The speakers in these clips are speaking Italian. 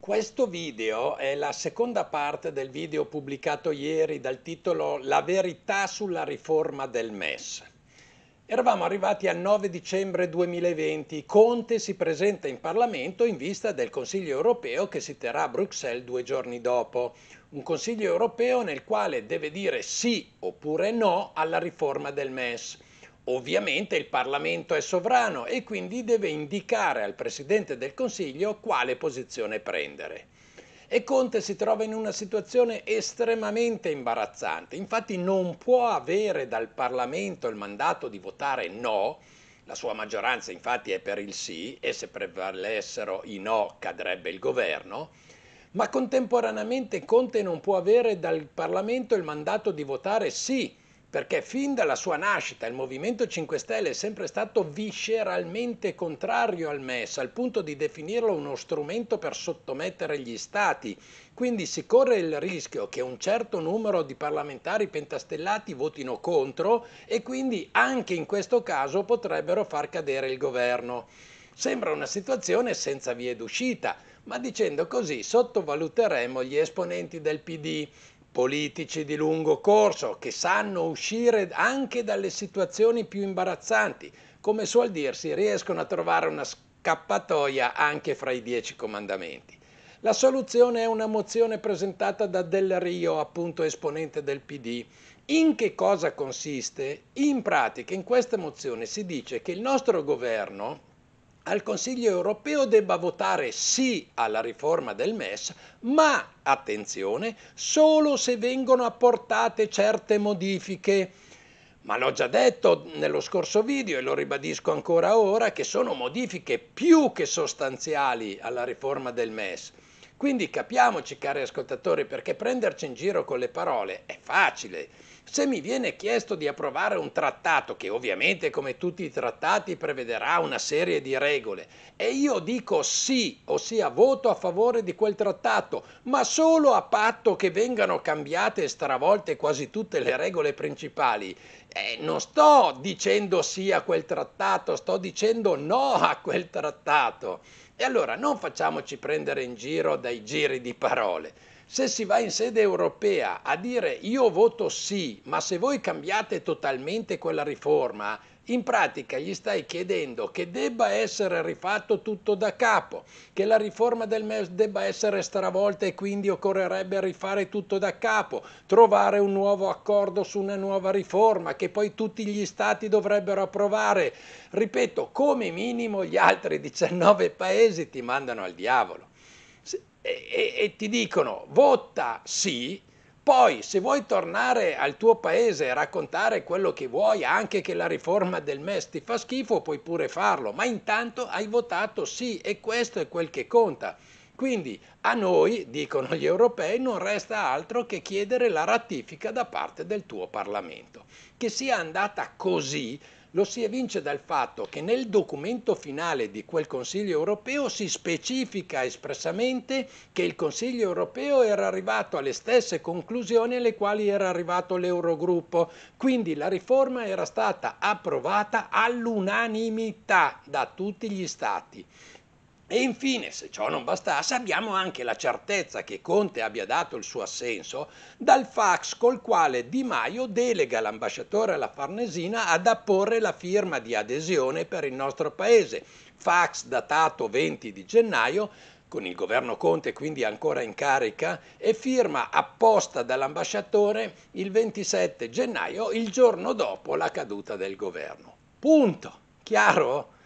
Questo video è la seconda parte del video pubblicato ieri dal titolo La verità sulla riforma del MES. Eravamo arrivati al 9 dicembre 2020, Conte si presenta in Parlamento in vista del Consiglio europeo che si terrà a Bruxelles due giorni dopo, un Consiglio europeo nel quale deve dire sì oppure no alla riforma del MES. Ovviamente il Parlamento è sovrano e quindi deve indicare al Presidente del Consiglio quale posizione prendere. E Conte si trova in una situazione estremamente imbarazzante, infatti non può avere dal Parlamento il mandato di votare no, la sua maggioranza infatti è per il sì e se prevalessero i no cadrebbe il governo, ma contemporaneamente Conte non può avere dal Parlamento il mandato di votare sì perché fin dalla sua nascita il Movimento 5 Stelle è sempre stato visceralmente contrario al MES, al punto di definirlo uno strumento per sottomettere gli Stati. Quindi si corre il rischio che un certo numero di parlamentari pentastellati votino contro e quindi anche in questo caso potrebbero far cadere il governo. Sembra una situazione senza vie d'uscita, ma dicendo così sottovaluteremo gli esponenti del PD politici di lungo corso che sanno uscire anche dalle situazioni più imbarazzanti, come suol dirsi, riescono a trovare una scappatoia anche fra i dieci comandamenti. La soluzione è una mozione presentata da Del Rio, appunto esponente del PD. In che cosa consiste? In pratica, in questa mozione si dice che il nostro governo, al Consiglio europeo debba votare sì alla riforma del MES, ma, attenzione, solo se vengono apportate certe modifiche. Ma l'ho già detto nello scorso video e lo ribadisco ancora ora che sono modifiche più che sostanziali alla riforma del MES. Quindi capiamoci, cari ascoltatori, perché prenderci in giro con le parole è facile. Se mi viene chiesto di approvare un trattato, che ovviamente come tutti i trattati prevederà una serie di regole, e io dico sì, ossia voto a favore di quel trattato, ma solo a patto che vengano cambiate e stravolte quasi tutte le regole principali, eh, non sto dicendo sì a quel trattato, sto dicendo no a quel trattato. E allora non facciamoci prendere in giro dai giri di parole. Se si va in sede europea a dire io voto sì, ma se voi cambiate totalmente quella riforma, in pratica gli stai chiedendo che debba essere rifatto tutto da capo, che la riforma del MES debba essere stravolta e quindi occorrerebbe rifare tutto da capo, trovare un nuovo accordo su una nuova riforma che poi tutti gli stati dovrebbero approvare. Ripeto, come minimo gli altri 19 paesi ti mandano al diavolo. E, e, e, ti dicono vota sì poi, se vuoi tornare al tuo paese e raccontare quello che vuoi, anche che la riforma del MES ti fa schifo, puoi pure farlo, ma intanto hai votato sì e questo è quel che conta. Quindi a noi, dicono gli europei, non resta altro che chiedere la ratifica da parte del tuo Parlamento. Che sia andata così lo si evince dal fatto che nel documento finale di quel Consiglio europeo si specifica espressamente che il Consiglio europeo era arrivato alle stesse conclusioni alle quali era arrivato l'Eurogruppo, quindi la riforma era stata approvata all'unanimità da tutti gli Stati. E infine, se ciò non bastasse, abbiamo anche la certezza che Conte abbia dato il suo assenso dal fax col quale Di Maio delega l'ambasciatore alla Farnesina ad apporre la firma di adesione per il nostro Paese. Fax datato 20 di gennaio, con il governo Conte quindi ancora in carica, e firma apposta dall'ambasciatore il 27 gennaio, il giorno dopo la caduta del governo. Punto. Chiaro?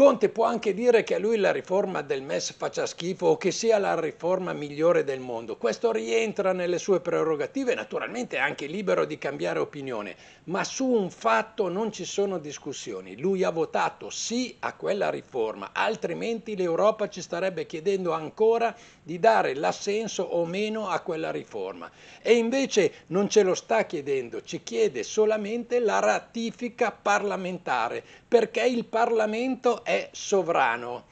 Conte può anche dire che a lui la riforma del MES faccia schifo o che sia la riforma migliore del mondo. Questo rientra nelle sue prerogative, naturalmente è anche libero di cambiare opinione, ma su un fatto non ci sono discussioni. Lui ha votato sì a quella riforma, altrimenti l'Europa ci starebbe chiedendo ancora di dare l'assenso o meno a quella riforma. E invece non ce lo sta chiedendo, ci chiede solamente la ratifica parlamentare, perché il Parlamento è sovrano.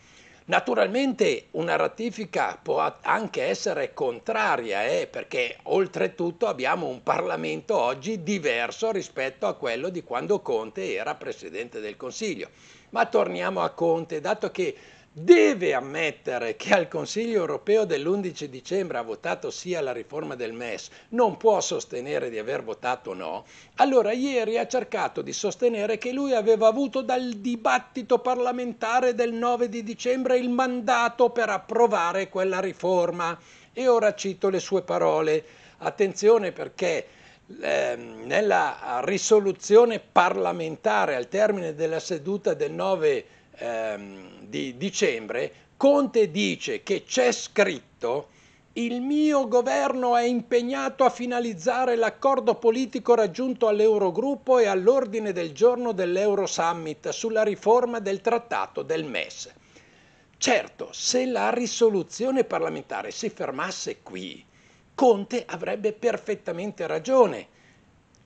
Naturalmente una ratifica può anche essere contraria, eh, perché oltretutto abbiamo un Parlamento oggi diverso rispetto a quello di quando Conte era Presidente del Consiglio. Ma torniamo a Conte, dato che deve ammettere che al Consiglio europeo dell'11 dicembre ha votato sì alla riforma del MES, non può sostenere di aver votato no, allora ieri ha cercato di sostenere che lui aveva avuto dal dibattito parlamentare del 9 di dicembre il mandato per approvare quella riforma. E ora cito le sue parole. Attenzione perché ehm, nella risoluzione parlamentare al termine della seduta del 9 dicembre ehm, di dicembre, Conte dice che c'è scritto il mio governo è impegnato a finalizzare l'accordo politico raggiunto all'Eurogruppo e all'ordine del giorno dell'Eurosummit sulla riforma del trattato del MES. Certo, se la risoluzione parlamentare si fermasse qui, Conte avrebbe perfettamente ragione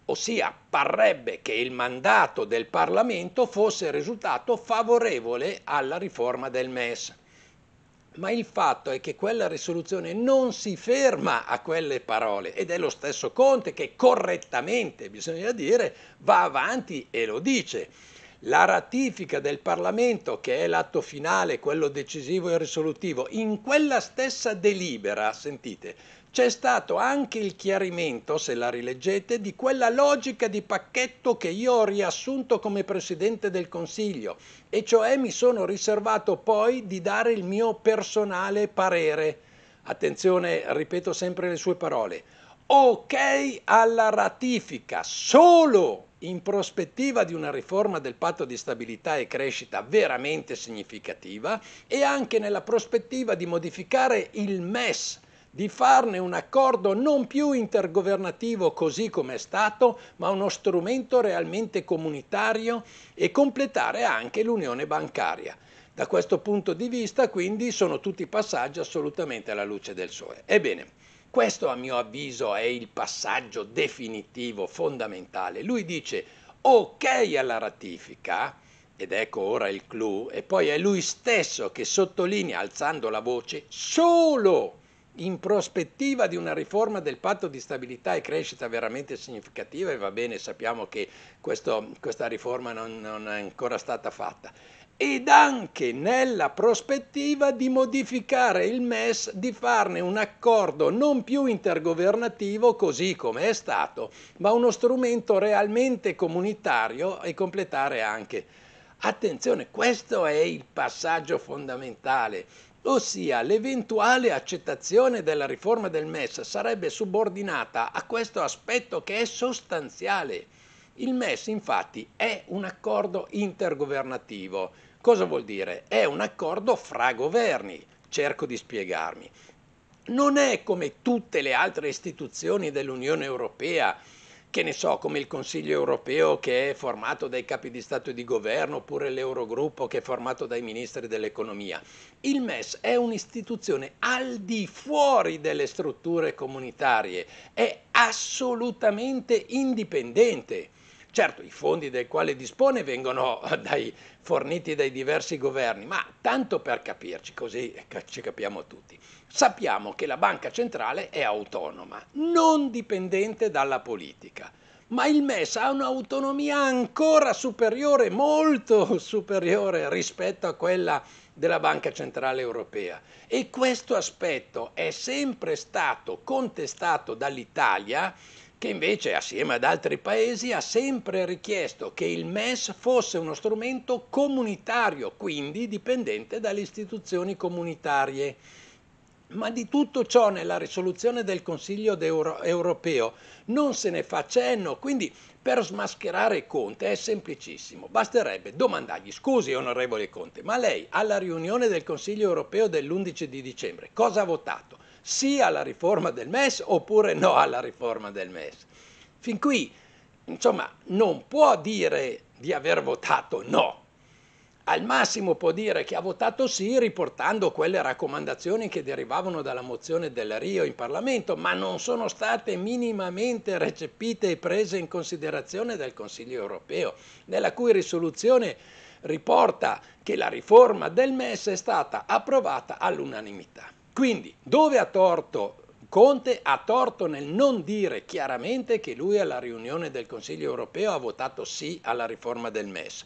ossia parrebbe che il mandato del Parlamento fosse risultato favorevole alla riforma del MES. Ma il fatto è che quella risoluzione non si ferma a quelle parole ed è lo stesso Conte che correttamente, bisogna dire, va avanti e lo dice. La ratifica del Parlamento, che è l'atto finale, quello decisivo e risolutivo, in quella stessa delibera, sentite, c'è stato anche il chiarimento, se la rileggete, di quella logica di pacchetto che io ho riassunto come Presidente del Consiglio, e cioè mi sono riservato poi di dare il mio personale parere. Attenzione, ripeto sempre le sue parole. Ok alla ratifica, solo in prospettiva di una riforma del patto di stabilità e crescita veramente significativa e anche nella prospettiva di modificare il MES di farne un accordo non più intergovernativo così come è stato, ma uno strumento realmente comunitario e completare anche l'unione bancaria. Da questo punto di vista, quindi, sono tutti passaggi assolutamente alla luce del sole. Ebbene, questo a mio avviso è il passaggio definitivo, fondamentale. Lui dice ok alla ratifica, ed ecco ora il clou, e poi è lui stesso che sottolinea alzando la voce solo in prospettiva di una riforma del patto di stabilità e crescita veramente significativa e va bene, sappiamo che questo, questa riforma non, non è ancora stata fatta ed anche nella prospettiva di modificare il MES, di farne un accordo non più intergovernativo così come è stato, ma uno strumento realmente comunitario e completare anche. Attenzione, questo è il passaggio fondamentale ossia l'eventuale accettazione della riforma del MES sarebbe subordinata a questo aspetto che è sostanziale. Il MES infatti è un accordo intergovernativo. Cosa vuol dire? È un accordo fra governi, cerco di spiegarmi. Non è come tutte le altre istituzioni dell'Unione Europea che ne so, come il Consiglio europeo che è formato dai capi di Stato e di governo, oppure l'Eurogruppo che è formato dai ministri dell'economia. Il MES è un'istituzione al di fuori delle strutture comunitarie, è assolutamente indipendente. Certo, i fondi del quale dispone vengono dai, forniti dai diversi governi, ma tanto per capirci, così ci capiamo tutti. Sappiamo che la banca centrale è autonoma, non dipendente dalla politica, ma il MES ha un'autonomia ancora superiore, molto superiore rispetto a quella della Banca Centrale Europea e questo aspetto è sempre stato contestato dall'Italia che invece assieme ad altri paesi ha sempre richiesto che il MES fosse uno strumento comunitario, quindi dipendente dalle istituzioni comunitarie. Ma di tutto ciò nella risoluzione del Consiglio europeo non se ne fa cenno, quindi per smascherare Conte è semplicissimo. Basterebbe domandargli scusi onorevole Conte, ma lei alla riunione del Consiglio europeo dell'11 di dicembre cosa ha votato? Sì alla riforma del MES oppure no alla riforma del MES? Fin qui, insomma, non può dire di aver votato no al massimo può dire che ha votato sì riportando quelle raccomandazioni che derivavano dalla mozione del Rio in Parlamento, ma non sono state minimamente recepite e prese in considerazione dal Consiglio europeo, nella cui risoluzione riporta che la riforma del MES è stata approvata all'unanimità. Quindi, dove ha torto Conte ha torto nel non dire chiaramente che lui alla riunione del Consiglio europeo ha votato sì alla riforma del MES.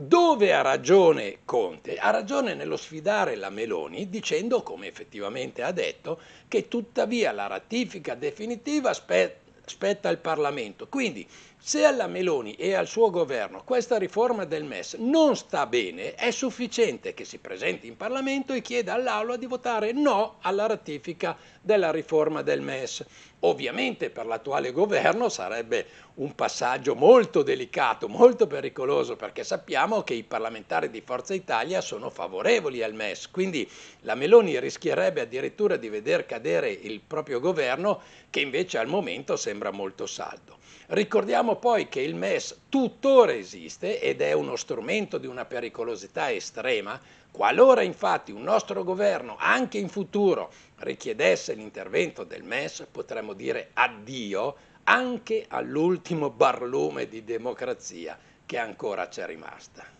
Dove ha ragione Conte? Ha ragione nello sfidare la Meloni dicendo, come effettivamente ha detto, che tuttavia la ratifica definitiva spetta al Parlamento. Quindi se alla Meloni e al suo governo questa riforma del MES non sta bene, è sufficiente che si presenti in Parlamento e chieda all'Aula di votare no alla ratifica della riforma del MES. Ovviamente per l'attuale governo sarebbe un passaggio molto delicato, molto pericoloso, perché sappiamo che i parlamentari di Forza Italia sono favorevoli al MES, quindi la Meloni rischierebbe addirittura di veder cadere il proprio governo che invece al momento sembra molto saldo. Ricordiamo poi che il MES tuttora esiste ed è uno strumento di una pericolosità estrema. Qualora infatti un nostro governo anche in futuro richiedesse l'intervento del MES, potremmo dire addio anche all'ultimo barlume di democrazia che ancora c'è rimasta.